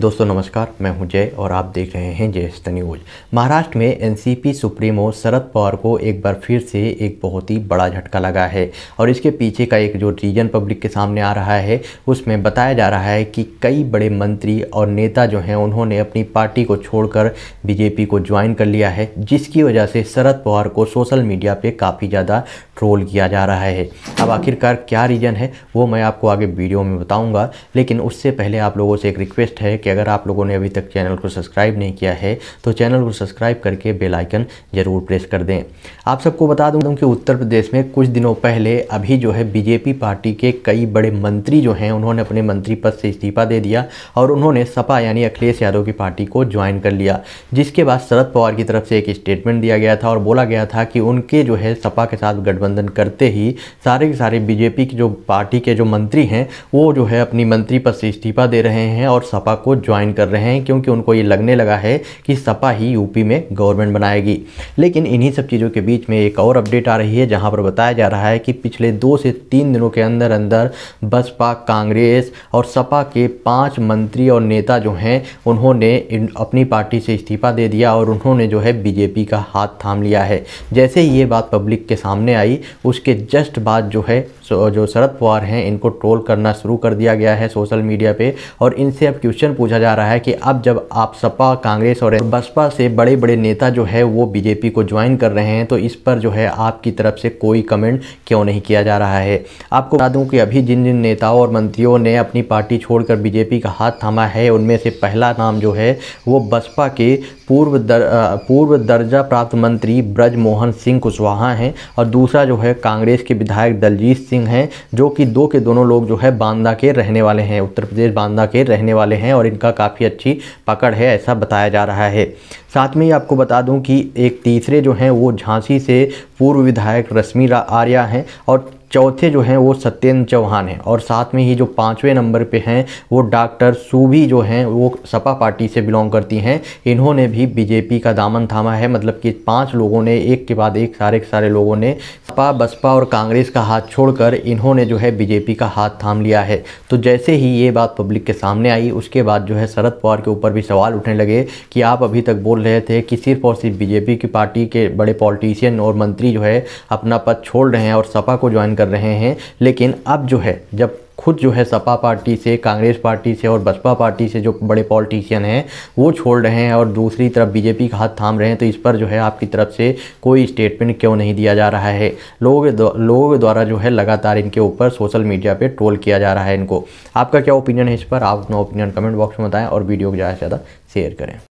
दोस्तों नमस्कार मैं हूं जय और आप देख रहे हैं जयस्त न्यूज महाराष्ट्र में एनसीपी सुप्रीमो शरद पवार को एक बार फिर से एक बहुत ही बड़ा झटका लगा है और इसके पीछे का एक जो रीजन पब्लिक के सामने आ रहा है उसमें बताया जा रहा है कि कई बड़े मंत्री और नेता जो हैं उन्होंने अपनी पार्टी को छोड़कर बीजेपी को ज्वाइन कर लिया है जिसकी वजह से शरद पवार को सोशल मीडिया पर काफ़ी ज़्यादा ट्रोल किया जा रहा है अब आखिरकार क्या रीज़न है वो मैं आपको आगे वीडियो में बताऊँगा लेकिन उससे पहले आप लोगों से एक रिक्वेस्ट है कि कि अगर आप लोगों ने अभी तक चैनल को सब्सक्राइब नहीं किया है तो चैनल को सब्सक्राइब करके बेल आइकन ज़रूर प्रेस कर दें आप सबको बता दूं कि उत्तर प्रदेश में कुछ दिनों पहले अभी जो है बीजेपी पार्टी के कई बड़े मंत्री जो हैं उन्होंने अपने मंत्री पद से इस्तीफा दे दिया और उन्होंने सपा यानी अखिलेश यादव की पार्टी को ज्वाइन कर लिया जिसके बाद शरद पवार की तरफ से एक स्टेटमेंट दिया गया था और बोला गया था कि उनके जो है सपा के साथ गठबंधन करते ही सारे के सारे बीजेपी की जो पार्टी के जो मंत्री हैं वो जो है अपनी मंत्री पद से इस्तीफा दे रहे हैं और सपा को ज्वाइन कर रहे हैं क्योंकि उनको ये लगने लगा है कि सपा ही यूपी में गवर्नमेंट बनाएगी लेकिन इन्हीं सब चीज़ों के बीच में एक और अपडेट आ रही है जहाँ पर बताया जा रहा है कि पिछले दो से तीन दिनों के अंदर अंदर बसपा कांग्रेस और सपा के पाँच मंत्री और नेता जो हैं उन्होंने अपनी पार्टी से इस्तीफा दे दिया और उन्होंने जो है बीजेपी का हाथ थाम लिया है जैसे ही ये बात पब्लिक के सामने आई उसके जस्ट बाद जो है जो शरद पवार हैं इनको ट्रोल करना शुरू कर दिया गया है सोशल मीडिया पे और इनसे अब क्वेश्चन पूछा जा रहा है कि अब जब आप सपा कांग्रेस और बसपा से बड़े बड़े नेता जो है वो बीजेपी को ज्वाइन कर रहे हैं तो इस पर जो है आपकी तरफ से कोई कमेंट क्यों नहीं किया जा रहा है आपको बता दूँ कि अभी जिन जिन नेताओं और मंत्रियों ने अपनी पार्टी छोड़कर बीजेपी का हाथ थामा है उनमें से पहला नाम जो है वो बसपा के पूर्व दर, पूर्व दर्जा प्राप्त मंत्री ब्रजमोहन सिंह कुशवाहा हैं और दूसरा जो है कांग्रेस के विधायक दलजीत सिंह हैं जो कि दो के दोनों लोग जो है बांदा के रहने वाले हैं उत्तर प्रदेश बांदा के रहने वाले हैं और इनका काफ़ी अच्छी पकड़ है ऐसा बताया जा रहा है साथ में ही आपको बता दूं कि एक तीसरे जो हैं वो झांसी से पूर्व विधायक रश्मि आर्या हैं और चौथे जो हैं वो सत्येंद्र चौहान हैं और साथ में ही जो पाँचवें नंबर पे हैं वो डॉक्टर सूभी जो हैं वो सपा पार्टी से बिलोंग करती हैं इन्होंने भी बीजेपी का दामन थामा है मतलब कि पांच लोगों ने एक के बाद एक सारे सारे लोगों ने सपा बसपा और कांग्रेस का हाथ छोड़कर इन्होंने जो है बीजेपी का हाथ थाम लिया है तो जैसे ही ये बात पब्लिक के सामने आई उसके बाद जो है शरद पवार के ऊपर भी सवाल उठने लगे कि आप अभी तक बोल रहे थे कि सिर्फ और सिर्फ बीजेपी की पार्टी के बड़े पॉलिटिशियन और मंत्री जो है अपना पद छोड़ रहे हैं और सपा को ज्वाइन कर रहे हैं लेकिन अब जो है जब खुद जो है सपा पार्टी से कांग्रेस पार्टी से और बसपा पार्टी से जो बड़े पॉलिटिशियन हैं वो छोड़ रहे हैं और दूसरी तरफ बीजेपी का हाथ थाम रहे हैं तो इस पर जो है आपकी तरफ से कोई स्टेटमेंट क्यों नहीं दिया जा रहा है लोग लोगों द्वारा जो है लगातार इनके ऊपर सोशल मीडिया पर ट्रोल किया जा रहा है इनको आपका क्या ओपिनियन है इस पर आप अपना ओपिनियन कमेंट बॉक्स में बताएँ और वीडियो को ज़्यादा से ज़्यादा शेयर करें